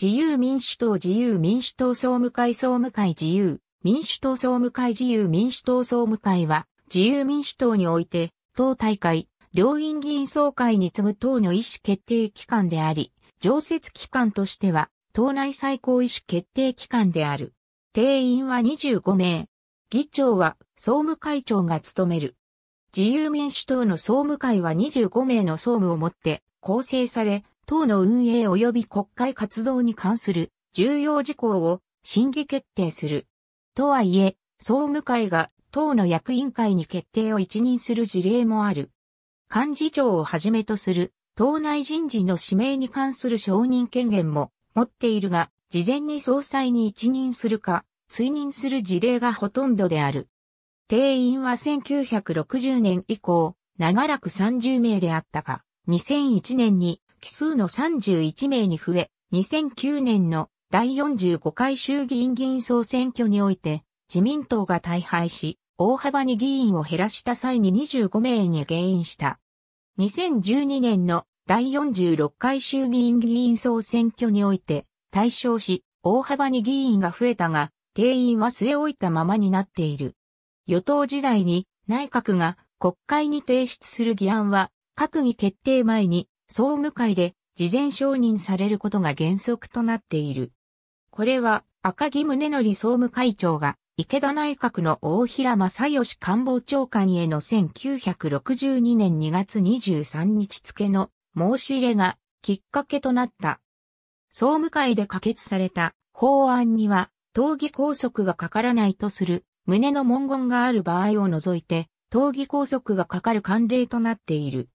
自由民主党自由民主党総務会総務会自由民主党総務会自由民主党総務会は自由民主党において党大会両院議員総会に次ぐ党の意思決定機関であり常設機関としては党内最高意思決定機関である。定員は25名。議長は総務会長が務める。自由民主党の総務会は25名の総務をもって構成され、党の運営及び国会活動に関する重要事項を審議決定する。とはいえ、総務会が党の役員会に決定を一任する事例もある。幹事長をはじめとする党内人事の指名に関する承認権限も持っているが、事前に総裁に一任するか、追認する事例がほとんどである。定員は1960年以降、長らく30名であったが、2001年に奇数の31名に増え、2009年の第45回衆議院議員総選挙において、自民党が大敗し、大幅に議員を減らした際に25名に減員した。2012年の第46回衆議院議員総選挙において、対象し、大幅に議員が増えたが、定員は据え置いたままになっている。与党時代に内閣が国会に提出する議案は、閣議決定前に総務会で事前承認されることが原則となっている。これは赤木宗則総務会長が池田内閣の大平正義官房長官への1962年2月23日付の申し入れがきっかけとなった。総務会で可決された法案には、党議拘束がかからないとする旨の文言がある場合を除いて、党議拘束がかかる慣例となっている。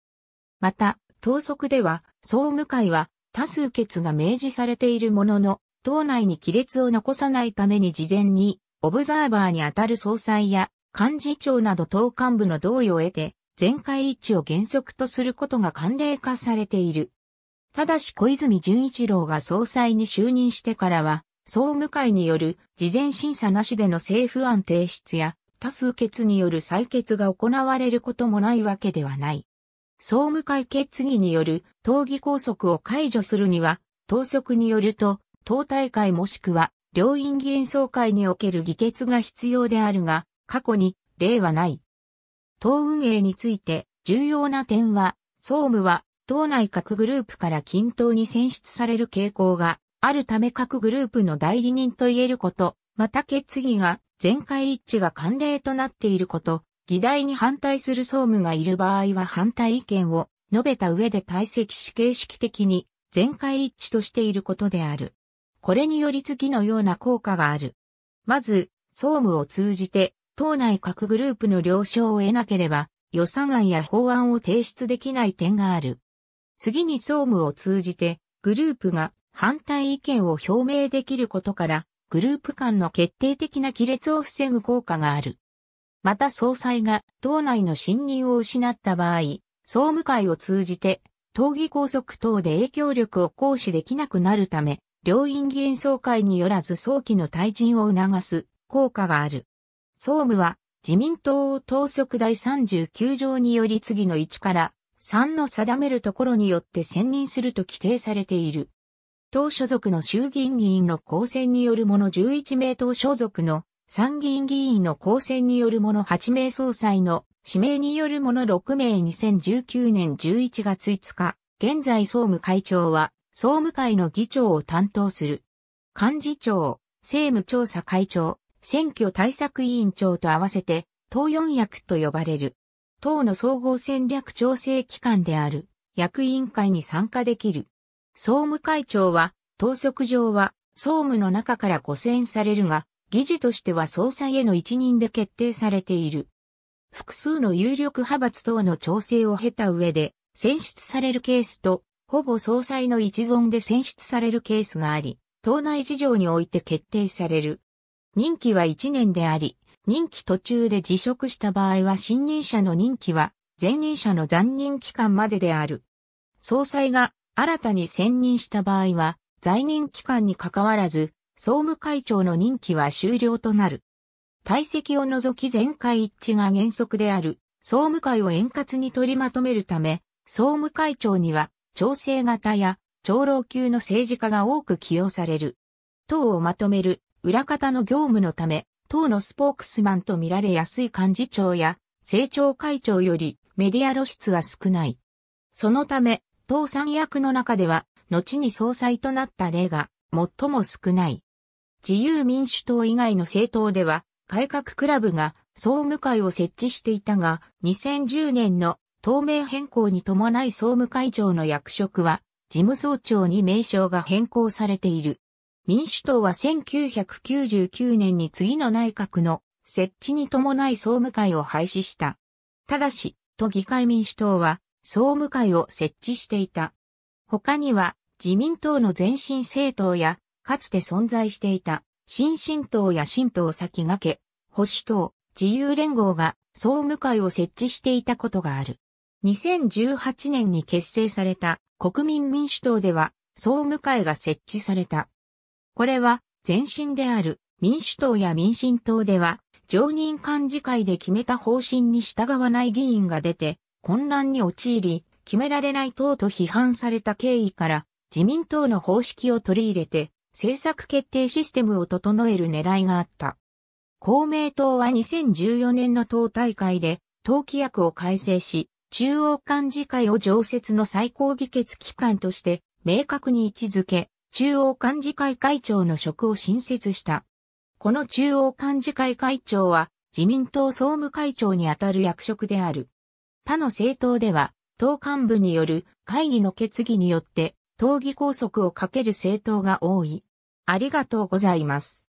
また、党則では、総務会は多数決が明示されているものの、党内に亀裂を残さないために事前に、オブザーバーにあたる総裁や幹事長など党幹部の同意を得て、全会一致を原則とすることが慣例化されている。ただし小泉純一郎が総裁に就任してからは、総務会による事前審査なしでの政府案提出や多数決による採決が行われることもないわけではない。総務会決議による党議拘束を解除するには、党則によると、党大会もしくは、両院議員総会における議決が必要であるが、過去に例はない。党運営について重要な点は、総務は党内各グループから均等に選出される傾向があるため各グループの代理人と言えること、また決議が全会一致が慣例となっていること、議題に反対する総務がいる場合は反対意見を述べた上で退席し形式的に全会一致としていることである。これにより次のような効果がある。まず、総務を通じて、党内各グループの了承を得なければ、予算案や法案を提出できない点がある。次に総務を通じて、グループが反対意見を表明できることから、グループ間の決定的な亀裂を防ぐ効果がある。また総裁が党内の信任を失った場合、総務会を通じて、党議拘束等で影響力を行使できなくなるため、両院議員総会によらず早期の退陣を促す効果がある。総務は自民党を党則第39条により次の1から3の定めるところによって選任すると規定されている。党所属の衆議院議員の公選によるもの11名党所属の参議院議員の公選によるもの8名総裁の指名によるもの6名2019年11月5日、現在総務会長は総務会の議長を担当する。幹事長、政務調査会長、選挙対策委員長と合わせて、党四役と呼ばれる。党の総合戦略調整機関である、役員会に参加できる。総務会長は、党則上は、総務の中から補選されるが、議事としては総裁への一任で決定されている。複数の有力派閥等の調整を経た上で、選出されるケースと、ほぼ総裁の一存で選出されるケースがあり、党内事情において決定される。任期は1年であり、任期途中で辞職した場合は新任者の任期は前任者の残任期間までである。総裁が新たに選任した場合は在任期間に関わらず総務会長の任期は終了となる。退席を除き全会一致が原則である、総務会を円滑に取りまとめるため、総務会長には、調整型や、長老級の政治家が多く起用される。党をまとめる、裏方の業務のため、党のスポークスマンと見られやすい幹事長や、政調会長よりメディア露出は少ない。そのため、党三役の中では、後に総裁となった例が最も少ない。自由民主党以外の政党では、改革クラブが総務会を設置していたが、2010年の党名変更に伴い総務会長の役職は、事務総長に名称が変更されている。民主党は1999年に次の内閣の設置に伴い総務会を廃止した。ただし、都議会民主党は総務会を設置していた。他には自民党の前進政党や、かつて存在していた、新進党や新党先駆け、保守党、自由連合が総務会を設置していたことがある。2018年に結成された国民民主党では総務会が設置された。これは前身である民主党や民進党では常任幹事会で決めた方針に従わない議員が出て混乱に陥り決められない党と批判された経緯から自民党の方式を取り入れて、政策決定システムを整える狙いがあった。公明党は2014年の党大会で、党規約を改正し、中央幹事会を常設の最高議決機関として、明確に位置づけ、中央幹事会会長の職を新設した。この中央幹事会会長は、自民党総務会長にあたる役職である。他の政党では、党幹部による会議の決議によって闘技拘束をかける政党が多い。ありがとうございます。